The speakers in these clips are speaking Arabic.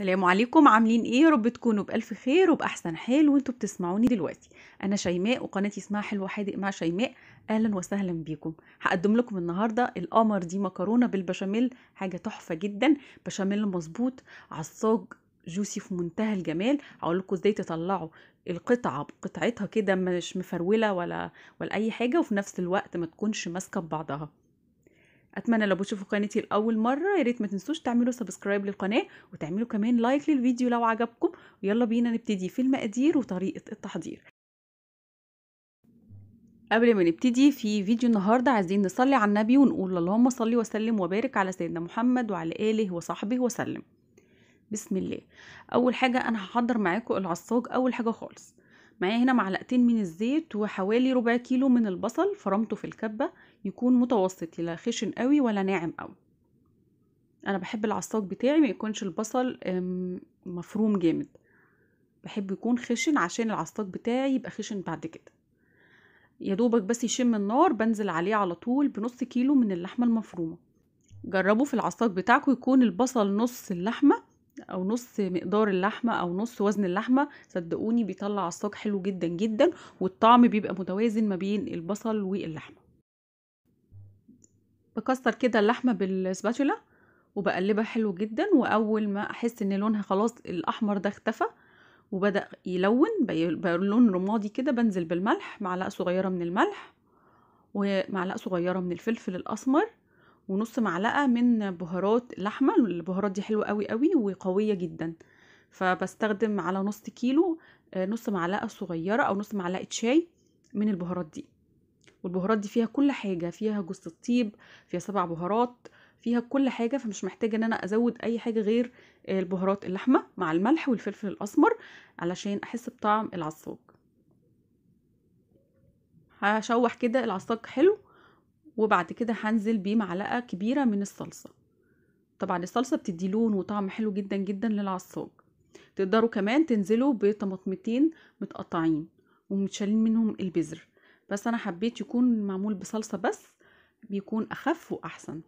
السلام عليكم عاملين ايه يا رب تكونوا بالف خير وباحسن حال وانتوا بتسمعوني دلوقتي انا شيماء وقناتي اسمها حلوة حادق مع شيماء اهلا وسهلا بيكم هقدم لكم النهارده القمر دي مكرونه بالبشاميل حاجه تحفه جدا بشاميل مظبوط عصاج جوسي في منتهى الجمال هقول لكم ازاي تطلعوا القطعه بقطعتها كده مش مفروله ولا ولا اي حاجه وفي نفس الوقت ما تكونش ماسكه ببعضها اتمنى لو بتشوفوا قناتي لاول مره يا ريت ما تنسوش تعملوا سبسكرايب للقناه وتعملوا كمان لايك للفيديو لو عجبكم ويلا بينا نبتدي في المقادير وطريقه التحضير قبل ما نبتدي في فيديو النهارده عايزين نصلي على النبي ونقول اللهم صل وسلم وبارك على سيدنا محمد وعلى اله وصحبه وسلم بسم الله اول حاجه انا هحضر معاكم العصاج اول حاجه خالص معايا هنا معلقتين من الزيت وحوالي ربع كيلو من البصل فرمته في الكبة يكون متوسط لا خشن قوي ولا ناعم قوي انا بحب العصاق بتاعي ما يكونش البصل مفروم جامد بحب يكون خشن عشان العصاق بتاعي يبقى خشن بعد كده يا دوبك بس يشم النار بنزل عليه على طول بنص كيلو من اللحمه المفرومه جربوا في العصاق بتاعكم يكون البصل نص اللحمه او نص مقدار اللحمه او نص وزن اللحمه صدقوني بيطلع عصاج حلو جدا جدا والطعم بيبقى متوازن ما بين البصل واللحمه بكسر كده اللحمه بالسباتولا وبقلبها حلو جدا واول ما احس ان لونها خلاص الاحمر ده اختفى وبدا يلون بقى لون رمادي كده بنزل بالملح معلقه صغيره من الملح ومعلقه صغيره من الفلفل الاسمر ونص معلقه من بهارات لحمه البهارات دي حلوه قوي قوي وقويه جدا فبستخدم على نص كيلو آه، نص معلقه صغيره او نص معلقه شاي من البهارات دي والبهارات دي فيها كل حاجه فيها جوز الطيب فيها سبع بهارات فيها كل حاجه فمش محتاجه ان انا ازود اي حاجه غير البهارات اللحمه مع الملح والفلفل الاسمر علشان احس بطعم العصاج هشوح كده العصاج حلو وبعد كده هنزل بيه معلقه كبيرة من الصلصة طبعا الصلصة بتدي لون وطعم حلو جدا جدا للعصاج تقدروا كمان تنزلوا بطماطمتين متقطعين ومتشالين منهم البذر بس انا حبيت يكون معمول بصلصة بس بيكون اخف واحسن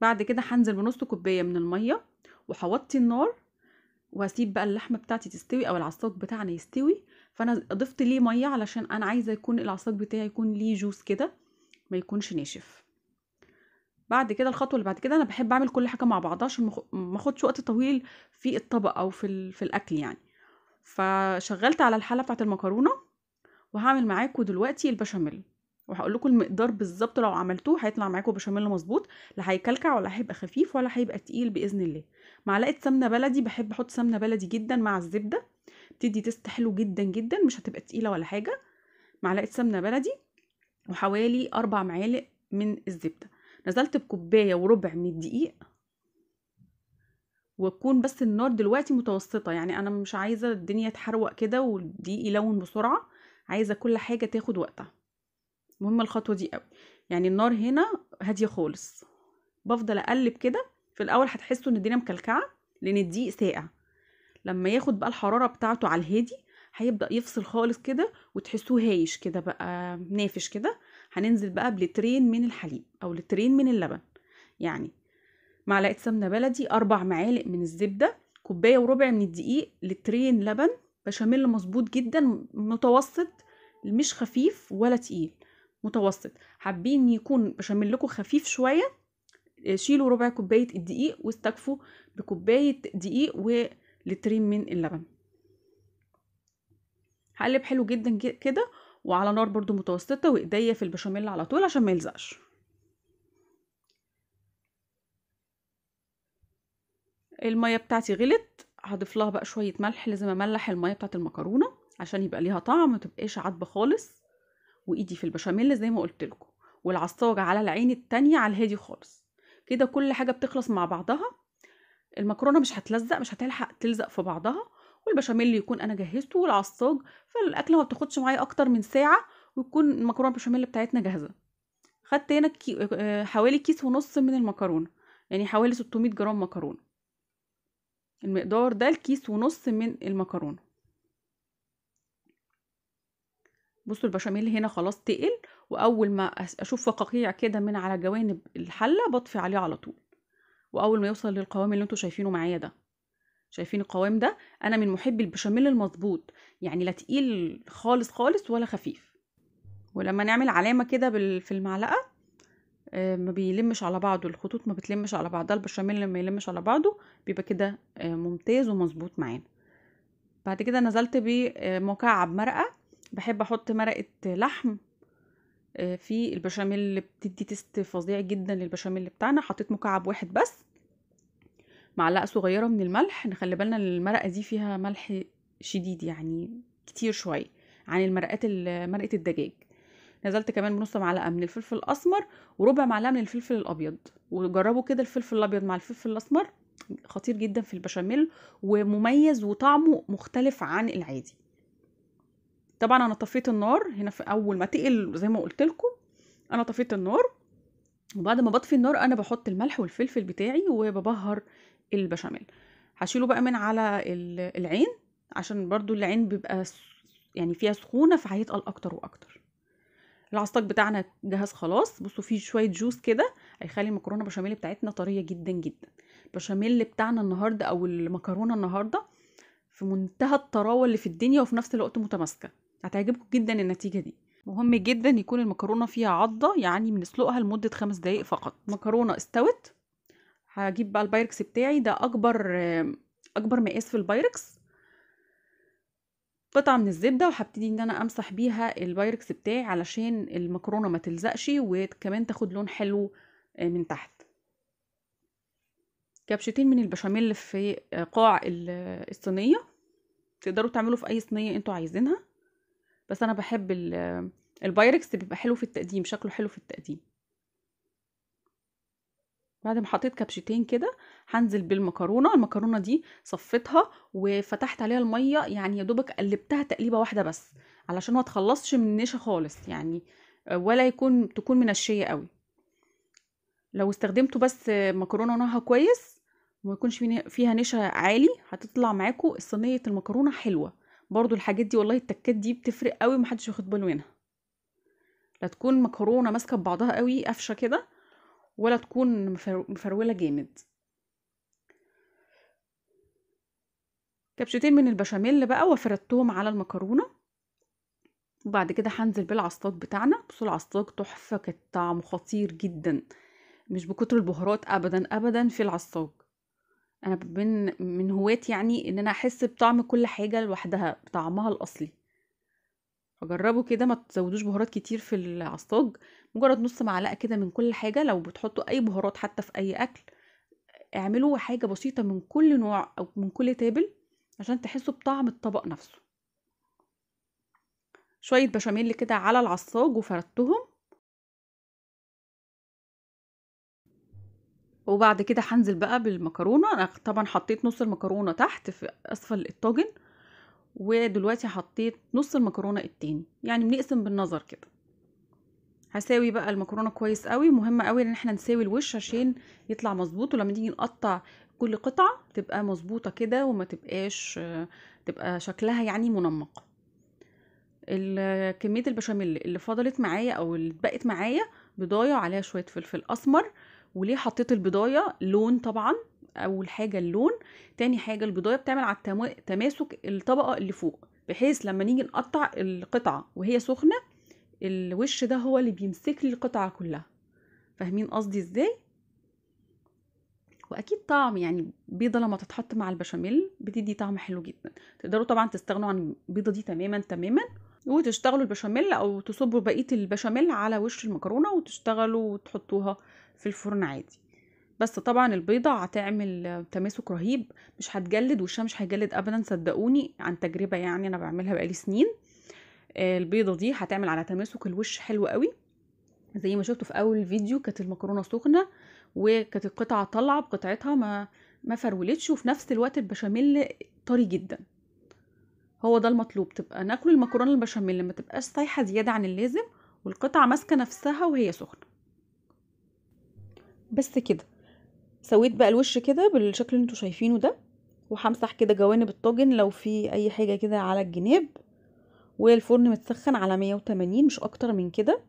بعد كده هنزل بنص كوباية من المية وهوطي النار وهسيب بقى اللحمة بتاعتي تستوي او العصاج بتاعنا يستوي فانا ضفت ليه ميه علشان انا عايزه يكون العصاك بتاعي يكون ليه جوس كده ما يكونش ناشف بعد كده الخطوه اللي بعد كده انا بحب اعمل كل حاجه مع بعضها عشان ما اخدش وقت طويل في الطبق او في في الاكل يعني فشغلت على الحله بتاعه المكرونه وهعمل معاكم دلوقتي البشاميل وهقول لكم المقدار بالظبط لو عملتوه هيطلع معاكم بشاميل مظبوط لا هيكلكع ولا هيبقى خفيف ولا هيبقى تقيل باذن الله معلقه سمنه بلدي بحب احط سمنه بلدي جدا مع الزبده بتدي تست حلو جدا جدا مش هتبقى تقيله ولا حاجه معلقه سمنه بلدي وحوالي اربع معالق من الزبده نزلت بكوبايه وربع من الدقيق وتكون بس النار دلوقتي متوسطه يعني انا مش عايزه الدنيا تحروق كده والدقيق يلون بسرعه عايزه كل حاجه تاخد وقتها مهمه الخطوه دي قوي يعني النار هنا هاديه خالص بفضل اقلب كده في الاول هتحسوا ان الدنيا مكلكعه لان الدقيق ساقع لما ياخد بقى الحراره بتاعته على الهادي هيبدا يفصل خالص كده وتحسوه هايش كده بقى نافش كده هننزل بقى بلترين من الحليب او لترين من اللبن يعني معلقه سمنه بلدي اربع معالق من الزبده كوبايه وربع من الدقيق لترين لبن بشاميل مظبوط جدا متوسط مش خفيف ولا تقيل متوسط حابين يكون بشاميلكم خفيف شويه شيلوا ربع كوبايه الدقيق واستكفوا بكوبايه دقيق و لترين من اللبن هقلب حلو جدا كده وعلى نار برضو متوسطه وايديا في البشاميل على طول عشان ما يلزقش الميه بتاعتي غلت هضيف لها بقى شويه ملح لازم املح الميه بتاعت المكرونه عشان يبقى ليها طعم ما تبقاش عذبه خالص وايدي في البشاميل زي ما قلت لكم والعصاجه على العين التانية على الهادي خالص كده كل حاجه بتخلص مع بعضها المكرونه مش هتلزق مش هتلحق تلزق في بعضها والبشاميل يكون انا جهزته والعصاج فالاكله ما بتاخدش معايا اكتر من ساعه ويكون المكرونه البشاميل بتاعتنا جاهزه خدت هنا كي... آه، حوالي كيس ونص من المكرونه يعني حوالي 600 جرام مكرونه المقدار ده الكيس ونص من المكرونه بصوا البشاميل هنا خلاص تقل واول ما اشوف فقاقيع كده من على جوانب الحله بطفي عليه على طول واول ما يوصل للقوام اللي انتوا شايفينه معايا ده شايفين القوام ده انا من محبي البشاميل المظبوط يعني لا تقيل خالص خالص ولا خفيف ولما نعمل علامه كده في المعلقه آه، ما بيلمش على بعضه الخطوط ما بتلمش على بعضها البشاميل لما يلمش على بعضه بيبقى كده آه، ممتاز ومظبوط معانا بعد كده نزلت بمكعب آه، مرقه بحب احط مرقه لحم آه، في البشاميل اللي بتدي تيست فظيع جدا للبشاميل بتاعنا حطيت مكعب واحد بس معلقه صغيره من الملح نخلي بالنا المرقه دي فيها ملح شديد يعني كتير شويه عن المرقات مرقه الدجاج نزلت كمان بنص معلقه من الفلفل الاسمر وربع معلقه من الفلفل الابيض وجربوا كده الفلفل الابيض مع الفلفل الاسمر خطير جدا في البشاميل ومميز وطعمه مختلف عن العادي طبعا انا طفيت النار هنا في اول ما تقل زي ما قلت لكم انا طفيت النار وبعد ما بطفي النار انا بحط الملح والفلفل بتاعي وببهر البشاميل هشيله بقى من على العين عشان برضو العين بيبقى يعني فيها سخونه فهيتقل اكتر واكتر العصاق بتاعنا جهز خلاص بصوا فيه شويه جوس كده هيخلي المكرونه بشاميل بتاعتنا طريه جدا جدا البشاميل بتاعنا النهارده او المكرونه النهارده في منتهى الطراوه اللي في الدنيا وفي نفس الوقت متماسكه هتعجبكم جدا النتيجة دي مهم جدا يكون المكرونة فيها عضة يعني بنسلقها لمدة خمس دقايق فقط مكرونه استوت هجيب بقى البايركس بتاعي ده أكبر أكبر مقاس في البايركس قطعة من الزبدة وهبتدي ان انا امسح بيها البايركس بتاعي علشان المكرونة ما تلزقش وكمان تاخد لون حلو آه، من تحت كبشتين من البشاميل في آه، قاع آه، الصينية تقدروا تعملوا في اي صينية انتوا عايزينها بس انا بحب البايركس بيبقى حلو في التقديم شكله حلو في التقديم بعد ما حطيت كبشتين كده هنزل بالمكرونه المكرونه دي صفيتها وفتحت عليها الميه يعني يا دوبك قلبتها تقليبه واحده بس علشان ما تخلصش من النشا خالص يعني ولا يكون تكون منشيه قوي لو استخدمتوا بس مكرونه نوعها كويس وما يكونش فيها نشا عالي هتطلع معاكم صينيه المكرونه حلوه برضو الحاجات دي والله التكات دي بتفرق قوي محدش واخد باله منها لا تكون مكرونه ماسكه ببعضها قوي قفشه كده ولا تكون مفروله جامد كبشتين من البشاميل بقى وفردتهم على المكرونه وبعد كده هنزل بالعصاج بتاعنا بصوا العصاج تحفه كان طعمه خطير جدا مش بكتر البهارات ابدا ابدا في العصاج انا من من هواة يعني ان انا احس بطعم كل حاجه لوحدها بطعمها الاصلي فجربوا كده ما تزودوش بهارات كتير في العصاج مجرد نص معلقه كده من كل حاجه لو بتحطوا اي بهارات حتى في اي اكل اعملوا حاجه بسيطه من كل نوع او من كل تابل عشان تحسوا بطعم الطبق نفسه شويه بشاميل كده على العصاج وفردتهم وبعد كده هنزل بقى بالمكرونه انا طبعا حطيت نص المكرونه تحت في اسفل الطاجن ودلوقتي حطيت نص المكرونه التاني يعني بنقسم بالنظر كده هساوي بقى المكرونه كويس قوي مهم قوي ان احنا نساوي الوش عشان يطلع مظبوط ولما نيجي نقطع كل قطعه تبقى مظبوطه كده وما تبقاش تبقى شكلها يعني منمق كميه البشاميل اللي فضلت معايا او اللي اتبقت معايا بضايع عليها شويه فلفل اسمر وليه حطيت البضايه لون طبعا اول حاجه اللون تاني حاجه البضايه بتعمل على تماسك الطبقه اللي فوق بحيث لما نيجي نقطع القطعه وهي سخنه الوش ده هو اللي بيمسك لي القطعه كلها فاهمين قصدي ازاي واكيد طعم يعني بيضه لما تتحط مع البشاميل بتدي طعم حلو جدا تقدروا طبعا تستغنوا عن البيضه دي تماما تماما وتشتغلوا البشاميل او تصبوا بقيه البشاميل على وش المكرونه وتشتغلوا وتحطوها في الفرن عادي بس طبعا البيضة هتعمل تماسك رهيب مش هتجلد وشها مش هيجلد ابدا صدقوني عن تجربة يعني انا بعملها بقالي سنين البيضة دي هتعمل على تماسك الوش حلو قوي زي ما شفتوا في اول فيديو كانت المكرونة سخنة وكانت القطعة طالعة بقطعتها ما ما فرولتش وفي نفس الوقت البشاميل طري جدا هو ده المطلوب تبقى ناكل المكرونه البشاميل ما تبقاش سايحه زياده عن اللازم والقطعه ماسكه نفسها وهي سخنه بس كده سويت بقى الوش كده بالشكل اللي انتوا شايفينه ده وهمسح كده جوانب الطاجن لو في اي حاجه كده على الجناب والفرن متسخن على 180 مش اكتر من كده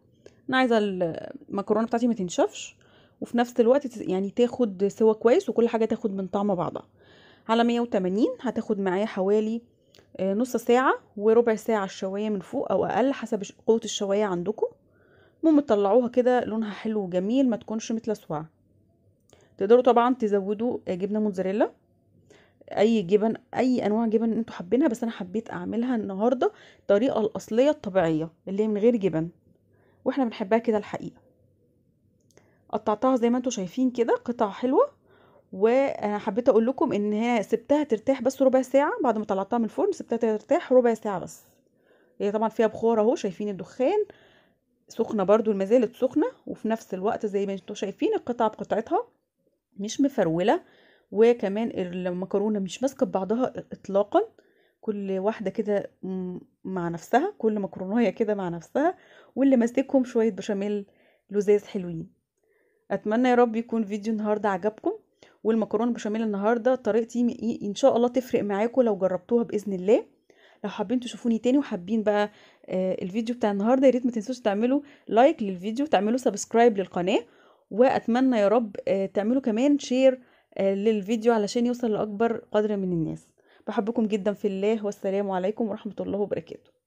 انا عايزه المكرونه بتاعتي ما تنشفش وفي نفس الوقت يعني تاخد سوا كويس وكل حاجه تاخد من طعم بعضها على 180 هتاخد معايا حوالي آه، نص ساعه وربع ساعه الشوايه من فوق او اقل حسب قوه الشوايه عندكم المهم تطلعوها كده لونها حلو وجميل ما تكونش متلسوعه تقدروا طبعا تزودوا جبنه موتزاريلا اي جبن اي انواع جبن انتوا حابينها بس انا حبيت اعملها النهارده الطريقه الاصليه الطبيعيه اللي هي من غير جبن واحنا بنحبها كده الحقيقه قطعتها زي ما انتوا شايفين كده قطع حلوه وانا حبيت اقول لكم ان هي سبتها ترتاح بس ربع ساعه بعد ما طلعتها من الفرن سبتها ترتاح ربع ساعه بس هي طبعا فيها بخار اهو شايفين الدخان سخنة برضو مازالت سخنة وفي نفس الوقت زي ما انتوا شايفين القطعة بقطعتها مش مفرولة وكمان المكرونة مش ماسكة ببعضها اطلاقا كل واحدة كده مع نفسها كل مكرونية كده مع نفسها واللي ماسكهم شوية بشاميل لزاز حلوين اتمنى يا رب يكون فيديو النهاردة عجبكم والمكرونة بشاميل النهاردة طريقتي ان شاء الله تفرق معاكم لو جربتوها بإذن الله لو حابين تشوفوني تاني وحابين بقى آه، الفيديو بتاع النهارده يا ريت ما تنسوش تعملوا لايك للفيديو تعملوا سبسكرايب للقناه واتمنى يا رب آه، تعملوا كمان شير آه، للفيديو علشان يوصل لاكبر قدر من الناس بحبكم جدا في الله والسلام عليكم ورحمه الله وبركاته